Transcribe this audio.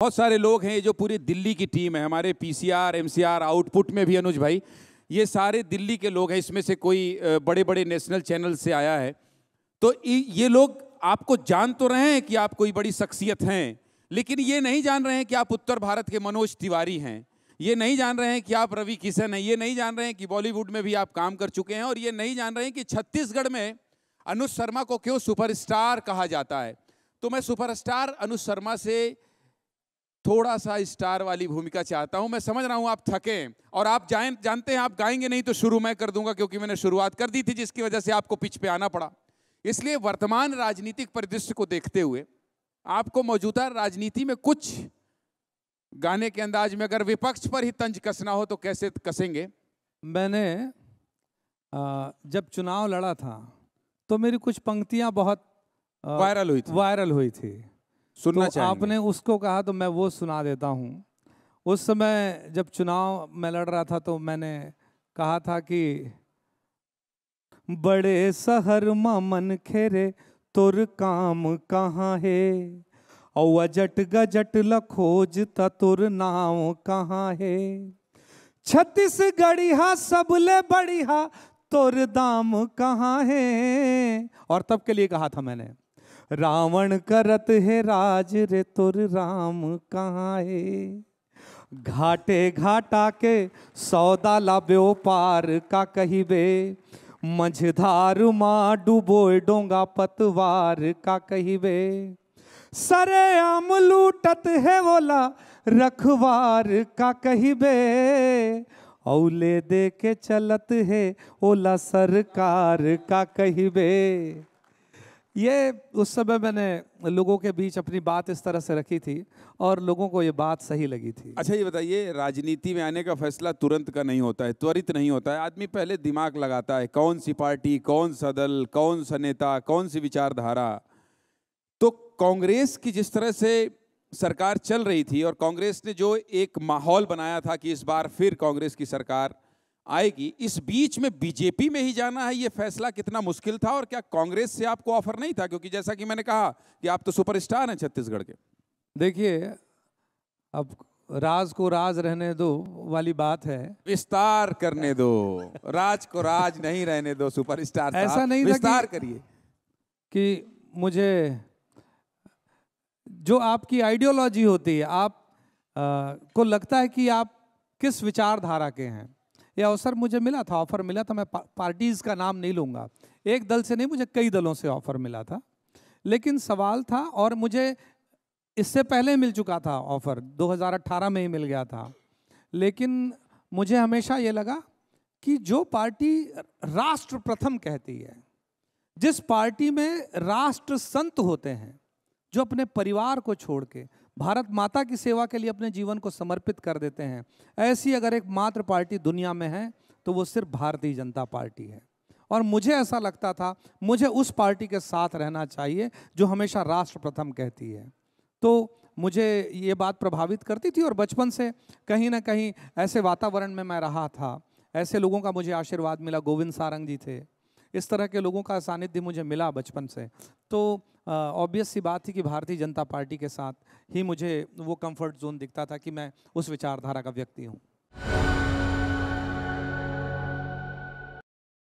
बहुत सारे लोग हैं जो पूरी दिल्ली की टीम है हमारे पीसीआर एमसीआर आउटपुट में भी अनुज भाई ये सारे दिल्ली के लोग हैं इसमें से कोई बड़े बड़े नेशनल चैनल से आया है तो ये लोग आपको जान तो रहे हैं कि आप कोई बड़ी शख्सियत हैं लेकिन ये नहीं जान रहे हैं कि आप उत्तर भारत के मनोज तिवारी हैं ये नहीं जान रहे हैं कि आप रवि किशन हैं ये नहीं जान रहे हैं कि बॉलीवुड में भी आप काम कर चुके हैं और ये नहीं जान रहे हैं कि छत्तीसगढ़ में अनुज शर्मा को क्यों सुपरस्टार कहा जाता है तो मैं सुपरस्टार अनुज शर्मा से थोड़ा सा स्टार वाली भूमिका चाहता हूं मैं समझ रहा हूं आप थके और आप जाए जानते हैं आप गाएंगे नहीं तो शुरू मैं कर दूंगा क्योंकि मैंने शुरुआत कर दी थी जिसकी वजह से आपको पिच पे आना पड़ा इसलिए वर्तमान राजनीतिक परिदृश्य को देखते हुए आपको मौजूदा राजनीति में कुछ गाने के अंदाज में अगर विपक्ष पर ही तंज कसना हो तो कैसे कसेंगे मैंने जब चुनाव लड़ा था तो मेरी कुछ पंक्तियां बहुत वायरल हुई थी वायरल हुई थी सुनना तो आपने उसको कहा तो मैं वो सुना देता हूँ उस समय जब चुनाव में लड़ रहा था तो मैंने कहा था कि बड़े शहर में मन खेरे तुर काम कहाँ है और अजट गजट ल खोज तुर नाम कहाँ है हा सबले हा तुर दाम कहाँ है और तब के लिए कहा था मैंने रावण करत है राज रे तुर राम कहाँ है घाटे घाटा के सौदा ला व्यापार का बे मझधार माँ डूबो डोंगा पतवार का बे सरे आम लूटत है बोला रखवार का बे औले दे के चलत है ओला सरकार का बे ये उस समय मैंने लोगों के बीच अपनी बात इस तरह से रखी थी और लोगों को ये बात सही लगी थी अच्छा ये बताइए राजनीति में आने का फैसला तुरंत का नहीं होता है त्वरित नहीं होता है आदमी पहले दिमाग लगाता है कौन सी पार्टी कौन सा दल कौन सा नेता कौन सी विचारधारा तो कांग्रेस की जिस तरह से सरकार चल रही थी और कांग्रेस ने जो एक माहौल बनाया था कि इस बार फिर कांग्रेस की सरकार आएगी इस बीच में बीजेपी में ही जाना है ये फैसला कितना मुश्किल था और क्या कांग्रेस से आपको ऑफर नहीं था क्योंकि जैसा कि मैंने कहा कि आप तो सुपरस्टार हैं छत्तीसगढ़ के देखिए अब राज को राज रहने दो वाली बात है विस्तार करने दो राज को राज नहीं रहने दो सुपरस्टार ऐसा नहीं विस्तार करिए कि मुझे जो आपकी आइडियोलॉजी होती है आप आ, को लगता है कि आप किस विचारधारा के हैं ये अवसर मुझे मिला था ऑफर मिला था मैं पार्टीज़ का नाम नहीं लूँगा एक दल से नहीं मुझे कई दलों से ऑफर मिला था लेकिन सवाल था और मुझे इससे पहले मिल चुका था ऑफ़र 2018 में ही मिल गया था लेकिन मुझे हमेशा ये लगा कि जो पार्टी राष्ट्र प्रथम कहती है जिस पार्टी में राष्ट्र संत होते हैं जो अपने परिवार को छोड़ के भारत माता की सेवा के लिए अपने जीवन को समर्पित कर देते हैं ऐसी अगर एक मात्र पार्टी दुनिया में है तो वो सिर्फ भारतीय जनता पार्टी है और मुझे ऐसा लगता था मुझे उस पार्टी के साथ रहना चाहिए जो हमेशा राष्ट्र प्रथम कहती है तो मुझे ये बात प्रभावित करती थी और बचपन से कहीं ना कहीं ऐसे वातावरण में मैं रहा था ऐसे लोगों का मुझे आशीर्वाद मिला गोविंद सारंग जी थे इस तरह के लोगों का सानिध्य मुझे मिला बचपन से तो ऑब्वियस सी बात थी कि भारतीय जनता पार्टी के साथ ही मुझे वो कंफर्ट जोन दिखता था कि मैं उस विचारधारा का व्यक्ति हूँ